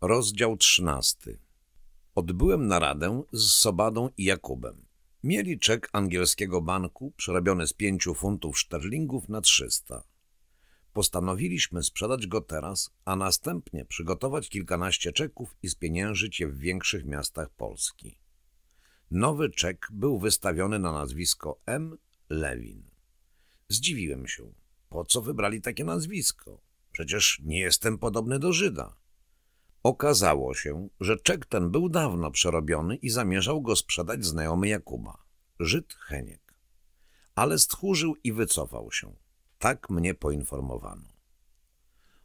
Rozdział 13. Odbyłem naradę z Sobadą i Jakubem. Mieli czek angielskiego banku przerobiony z pięciu funtów szterlingów na 300. Postanowiliśmy sprzedać go teraz, a następnie przygotować kilkanaście czeków i spieniężyć je w większych miastach Polski. Nowy czek był wystawiony na nazwisko M. Lewin. Zdziwiłem się. Po co wybrali takie nazwisko? Przecież nie jestem podobny do Żyda. Okazało się, że czek ten był dawno przerobiony i zamierzał go sprzedać znajomy Jakuba, Żyd Heniek. Ale stchórzył i wycofał się. Tak mnie poinformowano.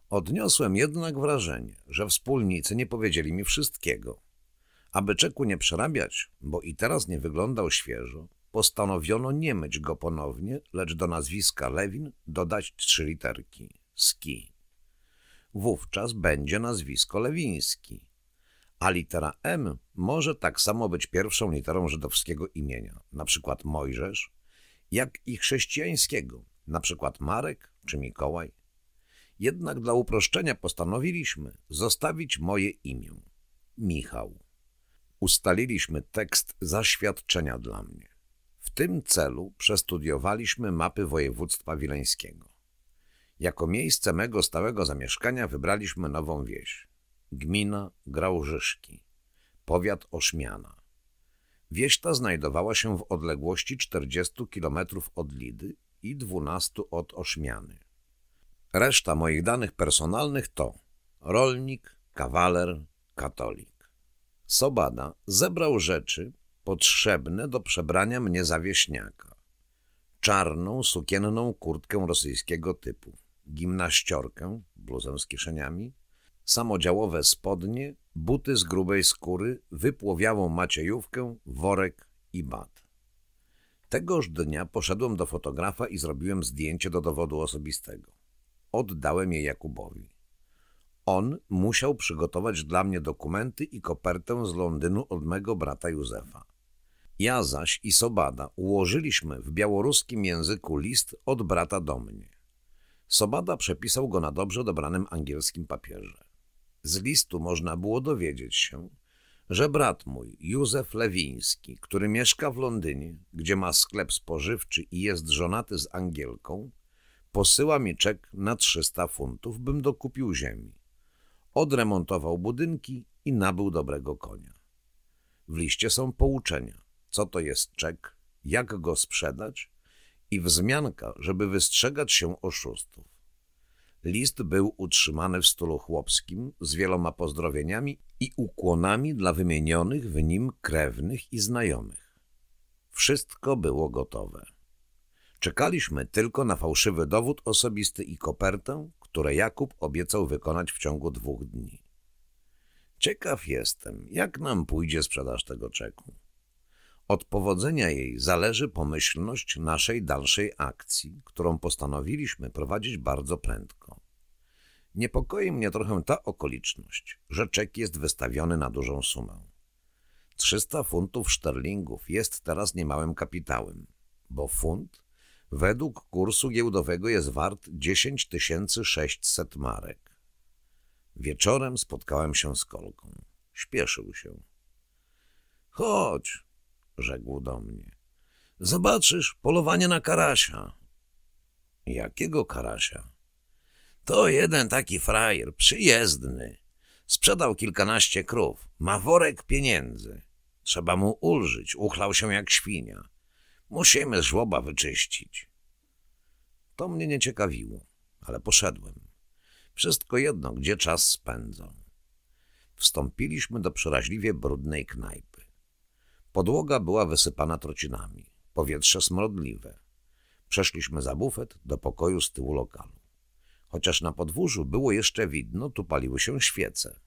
Odniosłem jednak wrażenie, że wspólnicy nie powiedzieli mi wszystkiego. Aby czeku nie przerabiać, bo i teraz nie wyglądał świeżo, postanowiono nie myć go ponownie, lecz do nazwiska Lewin dodać trzy literki – Ski wówczas będzie nazwisko Lewiński. A litera M może tak samo być pierwszą literą żydowskiego imienia, na przykład Mojżesz, jak i chrześcijańskiego, na przykład Marek czy Mikołaj. Jednak dla uproszczenia postanowiliśmy zostawić moje imię – Michał. Ustaliliśmy tekst zaświadczenia dla mnie. W tym celu przestudiowaliśmy mapy województwa wileńskiego. Jako miejsce mego stałego zamieszkania wybraliśmy nową wieś. Gmina Grałżyszki, powiat Ośmiana. Wieś ta znajdowała się w odległości 40 km od Lidy i 12 od Ośmiany. Reszta moich danych personalnych to rolnik, kawaler, katolik. Sobada zebrał rzeczy potrzebne do przebrania mnie za wieśniaka. Czarną, sukienną kurtkę rosyjskiego typu gimnaściorkę, bluzę z kieszeniami, samodziałowe spodnie, buty z grubej skóry, wypłowiałą maciejówkę, worek i bat. Tegoż dnia poszedłem do fotografa i zrobiłem zdjęcie do dowodu osobistego. Oddałem je Jakubowi. On musiał przygotować dla mnie dokumenty i kopertę z Londynu od mego brata Józefa. Ja zaś i Sobada ułożyliśmy w białoruskim języku list od brata do mnie. Sobada przepisał go na dobrze dobranym angielskim papierze. Z listu można było dowiedzieć się, że brat mój, Józef Lewiński, który mieszka w Londynie, gdzie ma sklep spożywczy i jest żonaty z Angielką, posyła mi czek na 300 funtów, bym dokupił ziemi. Odremontował budynki i nabył dobrego konia. W liście są pouczenia, co to jest czek, jak go sprzedać i wzmianka, żeby wystrzegać się oszustów. List był utrzymany w stylu chłopskim z wieloma pozdrowieniami i ukłonami dla wymienionych w nim krewnych i znajomych. Wszystko było gotowe. Czekaliśmy tylko na fałszywy dowód osobisty i kopertę, które Jakub obiecał wykonać w ciągu dwóch dni. Ciekaw jestem, jak nam pójdzie sprzedaż tego czeku. Od powodzenia jej zależy pomyślność naszej dalszej akcji, którą postanowiliśmy prowadzić bardzo prędko. Niepokoi mnie trochę ta okoliczność, że czek jest wystawiony na dużą sumę. 300 funtów szterlingów jest teraz niemałym kapitałem, bo funt według kursu giełdowego jest wart 10 600 marek. Wieczorem spotkałem się z Kolką. Śpieszył się. – Chodź, rzekł do mnie. Zobaczysz polowanie na karasia. Jakiego karasia? To jeden taki frajer, przyjezdny. Sprzedał kilkanaście krów, ma worek pieniędzy. Trzeba mu ulżyć, uchlał się jak świnia. Musimy z żłoba wyczyścić. To mnie nie ciekawiło, ale poszedłem. Wszystko jedno, gdzie czas spędzą. Wstąpiliśmy do przeraźliwie brudnej knajpy. Podłoga była wysypana trocinami, powietrze smrodliwe. Przeszliśmy za bufet do pokoju z tyłu lokalu. Chociaż na podwórzu było jeszcze widno, tu paliły się świece.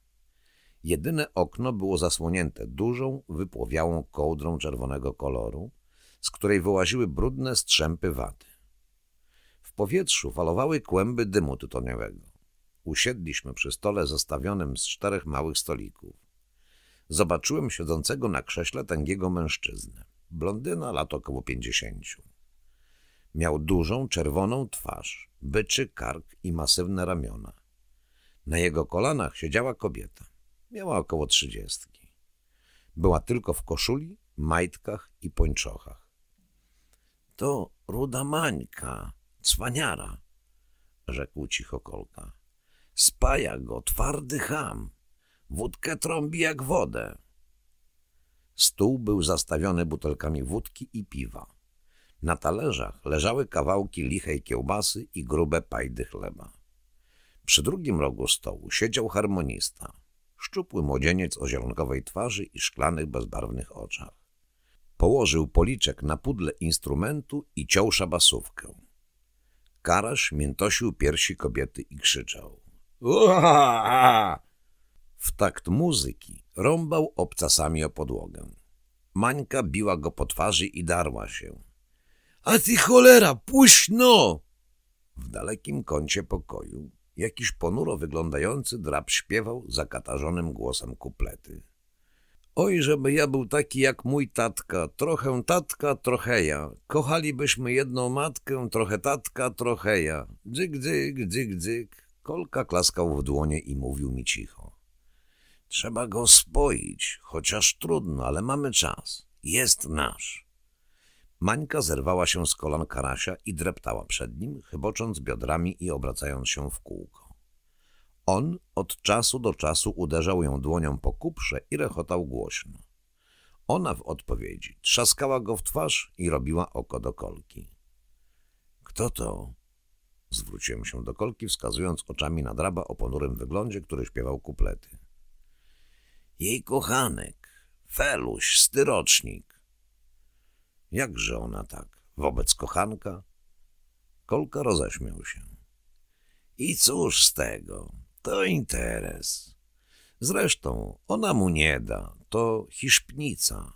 Jedyne okno było zasłonięte dużą, wypłowiałą kołdrą czerwonego koloru, z której wyłaziły brudne strzępy wady. W powietrzu falowały kłęby dymu tytoniowego. Usiedliśmy przy stole zestawionym z czterech małych stolików zobaczyłem siedzącego na krześle tęgiego mężczyznę. Blondyna, lat około pięćdziesięciu. Miał dużą, czerwoną twarz, byczy kark i masywne ramiona. Na jego kolanach siedziała kobieta. Miała około trzydziestki. Była tylko w koszuli, majtkach i pończochach. — To ruda mańka, cwaniara — rzekł cicho Kolka. — Spaja go twardy ham. Wódkę trąbi jak wodę. Stół był zastawiony butelkami wódki i piwa. Na talerzach leżały kawałki lichej kiełbasy i grube pajdy chleba. Przy drugim rogu stołu siedział harmonista, szczupły młodzieniec o zielonkowej twarzy i szklanych, bezbarwnych oczach. Położył policzek na pudle instrumentu i ciął szabasówkę. Karasz miętosił piersi kobiety i krzyczał. Uha! W takt muzyki rąbał obcasami o podłogę. Mańka biła go po twarzy i darła się. — A ty cholera, puść no! W dalekim kącie pokoju jakiś ponuro wyglądający drab śpiewał zakatarzonym głosem kuplety. Oj, żeby ja był taki jak mój tatka, trochę tatka, trochę ja. Kochalibyśmy jedną matkę, trochę tatka, trochę ja. Dzyk, dzyk, dzyk, dzyk. Kolka klaskał w dłonie i mówił mi cicho. Trzeba go spoić, chociaż trudno, ale mamy czas. Jest nasz. Mańka zerwała się z kolan Karasia i dreptała przed nim, chybocząc biodrami i obracając się w kółko. On od czasu do czasu uderzał ją dłonią po kuprze i rechotał głośno. Ona w odpowiedzi trzaskała go w twarz i robiła oko do kolki. — Kto to? Zwróciłem się do kolki, wskazując oczami na draba o ponurym wyglądzie, który śpiewał kuplety. Jej kochanek, feluś, styrocznik. Jakże ona tak? Wobec kochanka? Kolka roześmiał się. I cóż z tego? To interes. Zresztą ona mu nie da. To hiszpnica.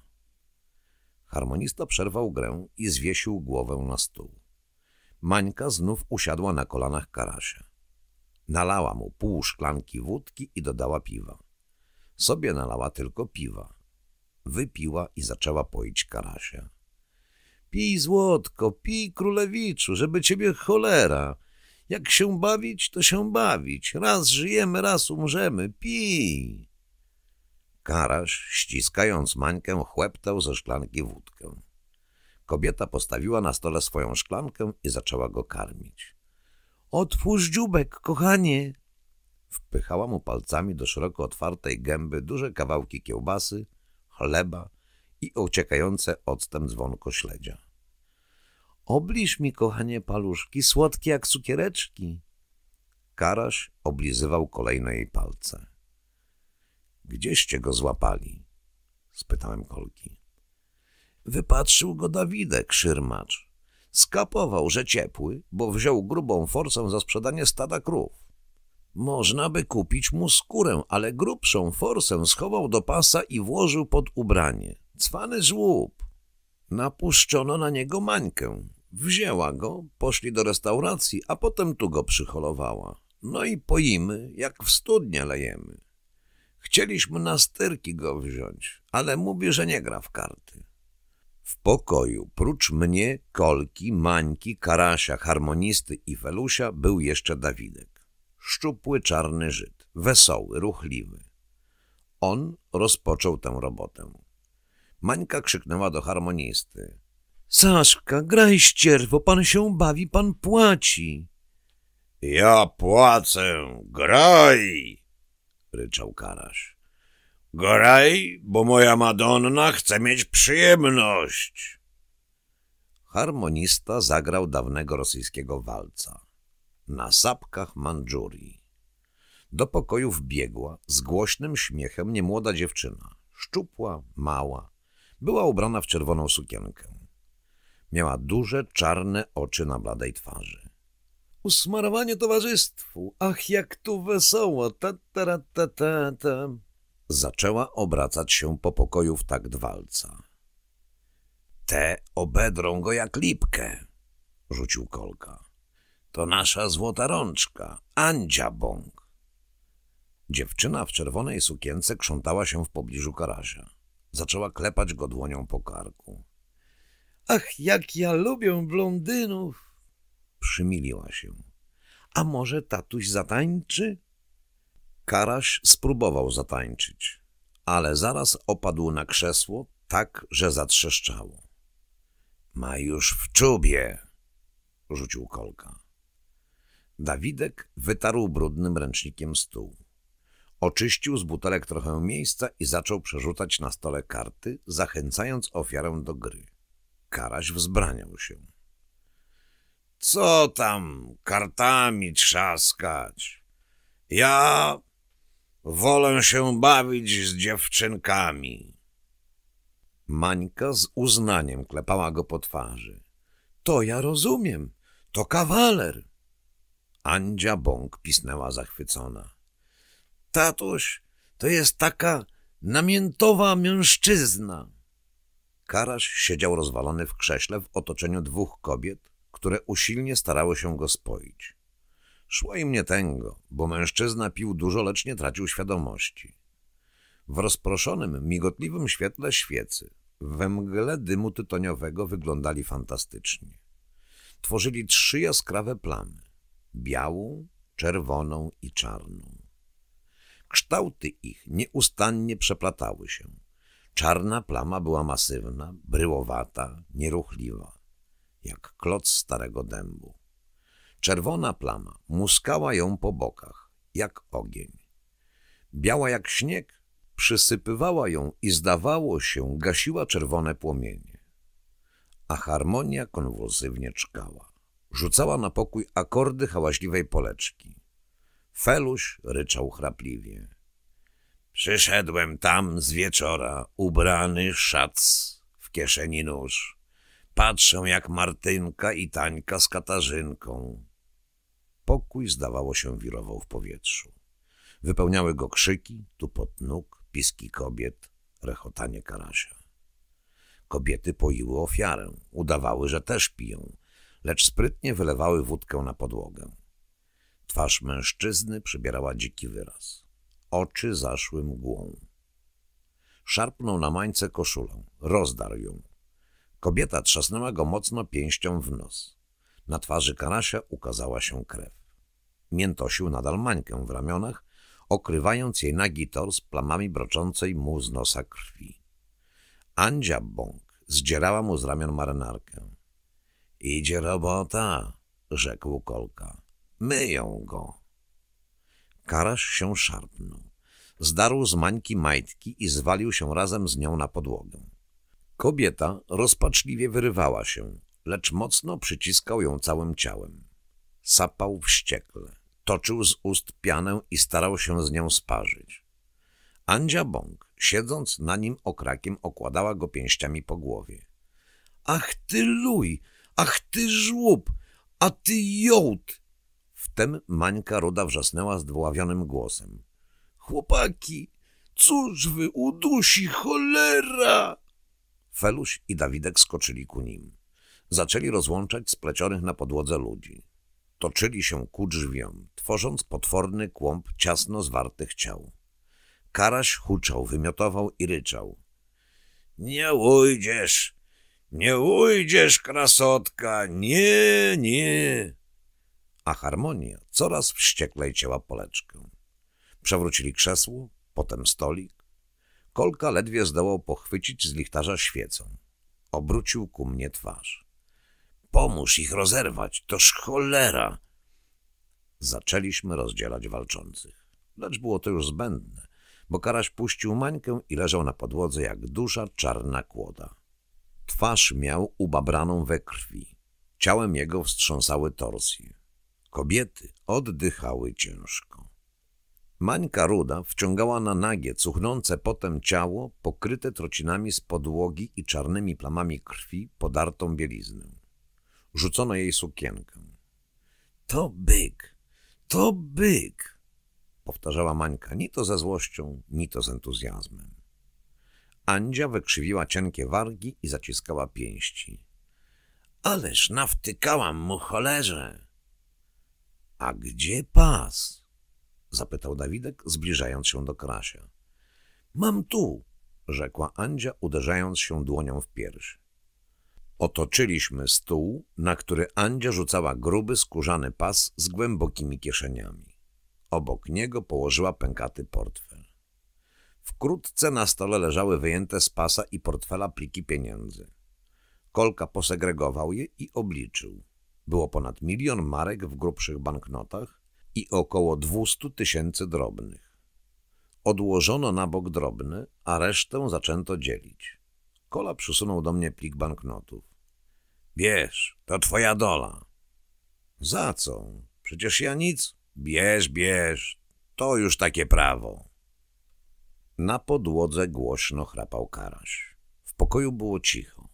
Harmonista przerwał grę i zwiesił głowę na stół. Mańka znów usiadła na kolanach Karasia. Nalała mu pół szklanki wódki i dodała piwa. Sobie nalała tylko piwa. Wypiła i zaczęła poić Karasia. Pij, złotko, pij, królewiczu, żeby ciebie cholera. Jak się bawić, to się bawić. Raz żyjemy, raz umrzemy. Pij! Karaś, ściskając mańkę, chłeptał ze szklanki wódkę. Kobieta postawiła na stole swoją szklankę i zaczęła go karmić. Otwórz dziubek, kochanie, Wpychała mu palcami do szeroko otwartej gęby duże kawałki kiełbasy, chleba i ociekające octem dzwonko śledzia. Oblisz mi, kochanie paluszki, słodkie jak cukiereczki. Karaś oblizywał kolejne jej palce. Gdzieście go złapali? spytałem Kolki. Wypatrzył go Dawidek, szyrmacz. Skapował, że ciepły, bo wziął grubą forsę za sprzedanie stada krów. Można by kupić mu skórę, ale grubszą forsę schował do pasa i włożył pod ubranie. Cwany żłób. Napuszczono na niego mańkę. Wzięła go, poszli do restauracji, a potem tu go przyholowała. No i poimy, jak w studnie lejemy. Chcieliśmy na styrki go wziąć, ale mówi, że nie gra w karty. W pokoju, prócz mnie, Kolki, Mańki, Karasia, Harmonisty i Felusia, był jeszcze Dawidek szczupły czarny Żyd, wesoły, ruchliwy. On rozpoczął tę robotę. Mańka krzyknęła do harmonisty. Saszka, graj ścierwo, pan się bawi, pan płaci. Ja płacę, graj, ryczał Karaś. Graj, bo moja Madonna chce mieć przyjemność. Harmonista zagrał dawnego rosyjskiego walca na sapkach Mandżurii. Do pokoju wbiegła z głośnym śmiechem niemłoda dziewczyna, szczupła, mała. Była ubrana w czerwoną sukienkę. Miała duże, czarne oczy na bladej twarzy. Usmarowanie towarzystwu! Ach, jak tu wesoło! Ta, ta, ta, ta, ta. Zaczęła obracać się po pokoju w takt walca. Te obedrą go jak lipkę, rzucił Kolka. To nasza złota rączka, Andzia Bong. Dziewczyna w czerwonej sukience krzątała się w pobliżu Karasia. Zaczęła klepać go dłonią po karku. Ach, jak ja lubię blondynów! Przymiliła się. A może tatuś zatańczy? Karaś spróbował zatańczyć, ale zaraz opadł na krzesło tak, że zatrzeszczało. Ma już w czubie, rzucił kolka. Dawidek wytarł brudnym ręcznikiem stół. Oczyścił z butelek trochę miejsca i zaczął przerzucać na stole karty, zachęcając ofiarę do gry. Karaś wzbraniał się. — Co tam kartami trzaskać? Ja wolę się bawić z dziewczynkami. Mańka z uznaniem klepała go po twarzy. — To ja rozumiem, to kawaler — Andzia Bąk pisnęła zachwycona. Tatuś, to jest taka namiętowa mężczyzna. Karaś siedział rozwalony w krześle w otoczeniu dwóch kobiet, które usilnie starały się go spoić. Szło im nie tęgo, bo mężczyzna pił dużo, lecz nie tracił świadomości. W rozproszonym, migotliwym świetle świecy, we mgle dymu tytoniowego wyglądali fantastycznie. Tworzyli trzy jaskrawe plamy białą, czerwoną i czarną. Kształty ich nieustannie przeplatały się. Czarna plama była masywna, bryłowata, nieruchliwa, jak kloc starego dębu. Czerwona plama muskała ją po bokach, jak ogień. Biała jak śnieg, przysypywała ją i zdawało się gasiła czerwone płomienie. A harmonia konwulsywnie czkała. Rzucała na pokój akordy hałaśliwej poleczki. Feluś ryczał chrapliwie. Przyszedłem tam z wieczora, ubrany szac, w kieszeni nóż. Patrzę jak Martynka i Tańka z Katarzynką. Pokój zdawało się wirował w powietrzu. Wypełniały go krzyki, tupot nóg, piski kobiet, rechotanie karasia. Kobiety poiły ofiarę, udawały, że też piją lecz sprytnie wylewały wódkę na podłogę. Twarz mężczyzny przybierała dziki wyraz. Oczy zaszły mgłą. Szarpnął na mańce koszulę, rozdarł ją. Kobieta trzasnęła go mocno pięścią w nos. Na twarzy Karasia ukazała się krew. Miętosił nadal mańkę w ramionach, okrywając jej nagi tors plamami broczącej mu z nosa krwi. Andzia Bąk zdzierała mu z ramion marynarkę. Idzie robota, rzekł Kolka. Myją go. Karasz się szarpnął. Zdarł z mańki majtki i zwalił się razem z nią na podłogę. Kobieta rozpaczliwie wyrywała się, lecz mocno przyciskał ją całym ciałem. Sapał wściekle, toczył z ust pianę i starał się z nią sparzyć. Andzia Bąk, siedząc na nim okrakiem, okładała go pięściami po głowie. – Ach ty luj! Ach ty żłób, a ty jołd! Wtem Mańka Roda wrzasnęła zdwoławionym głosem. Chłopaki, cóż wy udusi, cholera! Feluś i Dawidek skoczyli ku nim. Zaczęli rozłączać splecionych na podłodze ludzi. Toczyli się ku drzwiom, tworząc potworny kłąb ciasno zwartych ciał. Karaś huczał, wymiotował i ryczał. — Nie ujdziesz! Nie ujdziesz, krasotka, nie, nie. A harmonia coraz wścieklej cięła poleczkę. Przewrócili krzesło, potem stolik. Kolka ledwie zdołał pochwycić z lichtarza świecą. Obrócił ku mnie twarz. Pomóż ich rozerwać, toż cholera! Zaczęliśmy rozdzielać walczących. Lecz było to już zbędne, bo Karaś puścił Mańkę i leżał na podłodze jak dusza czarna kłoda. Twarz miał ubabraną we krwi. Ciałem jego wstrząsały torsje. Kobiety oddychały ciężko. Mańka ruda wciągała na nagie, cuchnące potem ciało, pokryte trocinami z podłogi i czarnymi plamami krwi, podartą bieliznę. Rzucono jej sukienkę. — To byk! To byk! — powtarzała Mańka ni to ze złością, ni to z entuzjazmem. Andzia wykrzywiła cienkie wargi i zaciskała pięści. Ależ nawtykałam mu cholerze! A gdzie pas? zapytał Dawidek, zbliżając się do Krasia. Mam tu, rzekła Andzia, uderzając się dłonią w pierś. Otoczyliśmy stół, na który Andzia rzucała gruby, skórzany pas z głębokimi kieszeniami. Obok niego położyła pękaty portfel. Wkrótce na stole leżały wyjęte z pasa i portfela pliki pieniędzy. Kolka posegregował je i obliczył. Było ponad milion marek w grubszych banknotach i około dwustu tysięcy drobnych. Odłożono na bok drobny, a resztę zaczęto dzielić. Kola przysunął do mnie plik banknotów. Bierz, to twoja dola. Za co? Przecież ja nic. Bierz, bierz, to już takie prawo. Na podłodze głośno chrapał Karaś. W pokoju było cicho.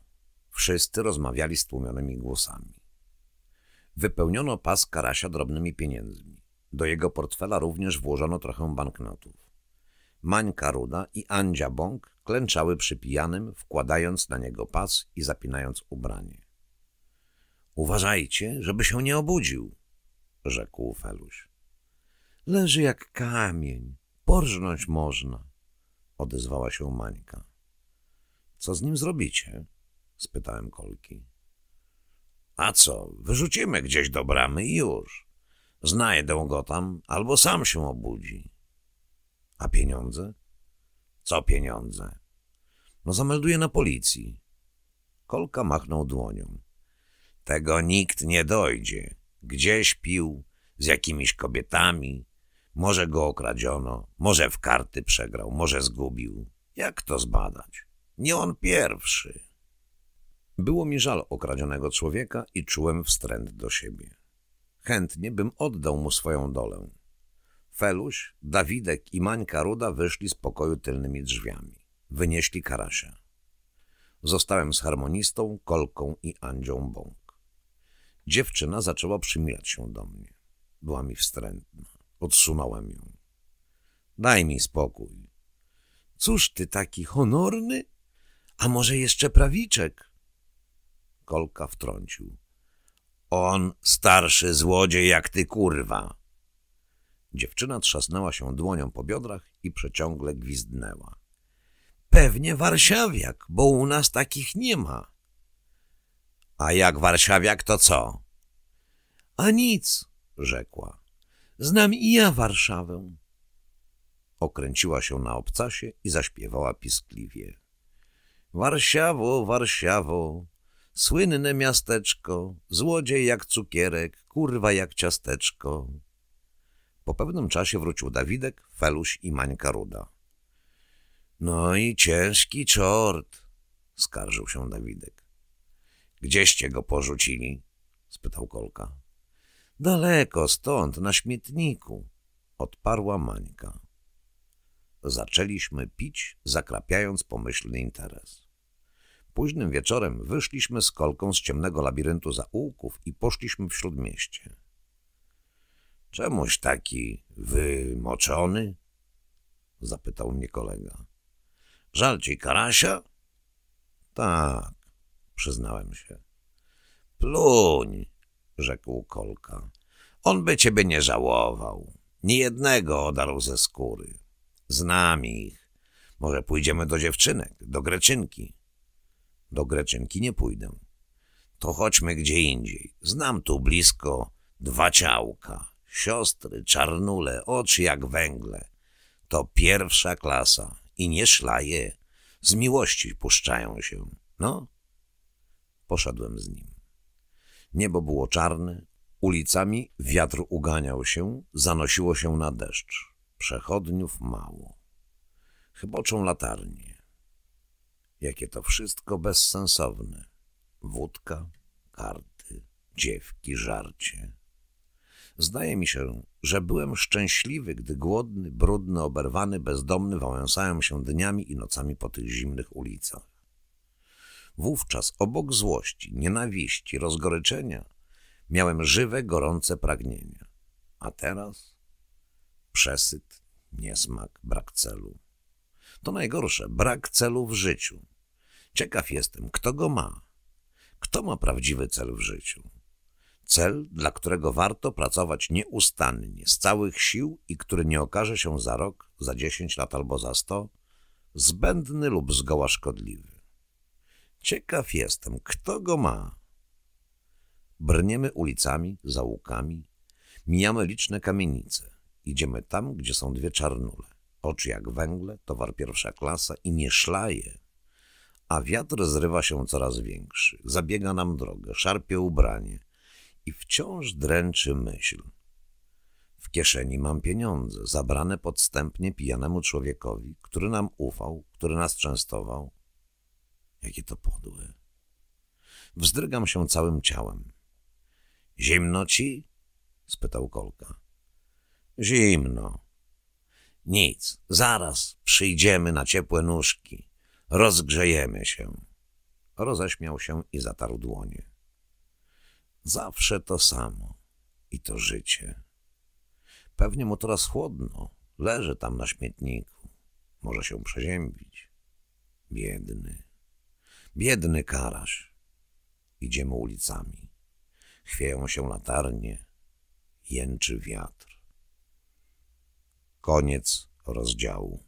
Wszyscy rozmawiali stłumionymi głosami. Wypełniono pas Karasia drobnymi pieniędzmi. Do jego portfela również włożono trochę banknotów. Mańka Ruda i Andzia Bąk klęczały przy pijanym, wkładając na niego pas i zapinając ubranie. — Uważajcie, żeby się nie obudził — rzekł Feluś. — Leży jak kamień, porżnąć można odezwała się Mańka. Co z nim zrobicie? spytałem Kolki. A co, wyrzucimy gdzieś do bramy i już. Znajdę go tam, albo sam się obudzi. A pieniądze? Co pieniądze? No zamelduję na policji. Kolka machnął dłonią. Tego nikt nie dojdzie. Gdzieś pił, z jakimiś kobietami, może go okradziono, może w karty przegrał, może zgubił. Jak to zbadać? Nie on pierwszy. Było mi żal okradzionego człowieka i czułem wstręt do siebie. Chętnie bym oddał mu swoją dolę. Feluś, Dawidek i Mańka Ruda wyszli z pokoju tylnymi drzwiami. Wynieśli Karasia. Zostałem z harmonistą, Kolką i Andzią Bąk. Dziewczyna zaczęła przymilać się do mnie. Była mi wstrętna. Otrzymałem ją. Daj mi spokój. Cóż ty taki honorny? A może jeszcze prawiczek? Kolka wtrącił. On starszy złodziej jak ty kurwa. Dziewczyna trzasnęła się dłonią po biodrach i przeciągle gwizdnęła. Pewnie warszawiak, bo u nas takich nie ma. A jak warszawiak, to co? A nic, rzekła. Znam i ja Warszawę. Okręciła się na obcasie i zaśpiewała piskliwie. Warszawo, Warszawo, słynne miasteczko, złodziej jak cukierek, kurwa jak ciasteczko. Po pewnym czasie wrócił Dawidek, Feluś i Mańka Ruda. No i ciężki czort, skarżył się Dawidek. Gdzieście go porzucili? spytał Kolka. Daleko stąd, na śmietniku, odparła Mańka. Zaczęliśmy pić, zakrapiając pomyślny interes. Późnym wieczorem wyszliśmy z kolką z ciemnego labiryntu zaułków i poszliśmy w śródmieście. Czemuś taki wymoczony? Zapytał mnie kolega. Żal ci karasia? Tak, przyznałem się. Pluń, rzekł Kolka. On by ciebie nie żałował. Ni jednego odarł ze skóry. Znam ich. Może pójdziemy do dziewczynek, do Greczynki. Do Greczynki nie pójdę. To chodźmy gdzie indziej. Znam tu blisko dwa ciałka. Siostry, czarnule, oczy jak węgle. To pierwsza klasa i nie szlaje. Z miłości puszczają się. No, poszedłem z nim. Niebo było czarne, ulicami wiatr uganiał się, zanosiło się na deszcz. Przechodniów mało. Chyboczą latarnie. Jakie to wszystko bezsensowne. Wódka, karty, dziewki, żarcie. Zdaje mi się, że byłem szczęśliwy, gdy głodny, brudny, oberwany, bezdomny wałęsałem się dniami i nocami po tych zimnych ulicach. Wówczas obok złości, nienawiści, rozgoryczenia miałem żywe, gorące pragnienia. A teraz przesyt, niesmak, brak celu. To najgorsze, brak celu w życiu. Ciekaw jestem, kto go ma. Kto ma prawdziwy cel w życiu? Cel, dla którego warto pracować nieustannie, z całych sił i który nie okaże się za rok, za dziesięć lat albo za sto, zbędny lub zgoła szkodliwy. Ciekaw jestem, kto go ma. Brniemy ulicami, zaułkami, mijamy liczne kamienice. Idziemy tam, gdzie są dwie czarnule. Oczy jak węgle, towar pierwsza klasa i nie szlaje. A wiatr zrywa się coraz większy, zabiega nam drogę, szarpie ubranie i wciąż dręczy myśl. W kieszeni mam pieniądze, zabrane podstępnie pijanemu człowiekowi, który nam ufał, który nas częstował, Jakie to podłe. Wzdrygam się całym ciałem. Zimno ci? spytał Kolka. Zimno. Nic, zaraz przyjdziemy na ciepłe nóżki. Rozgrzejemy się. Roześmiał się i zatarł dłonie. Zawsze to samo i to życie. Pewnie mu teraz chłodno, leży tam na śmietniku. Może się przeziębić. Biedny. Biedny karaś. Idziemy ulicami. Chwieją się latarnie. Jęczy wiatr. Koniec rozdziału.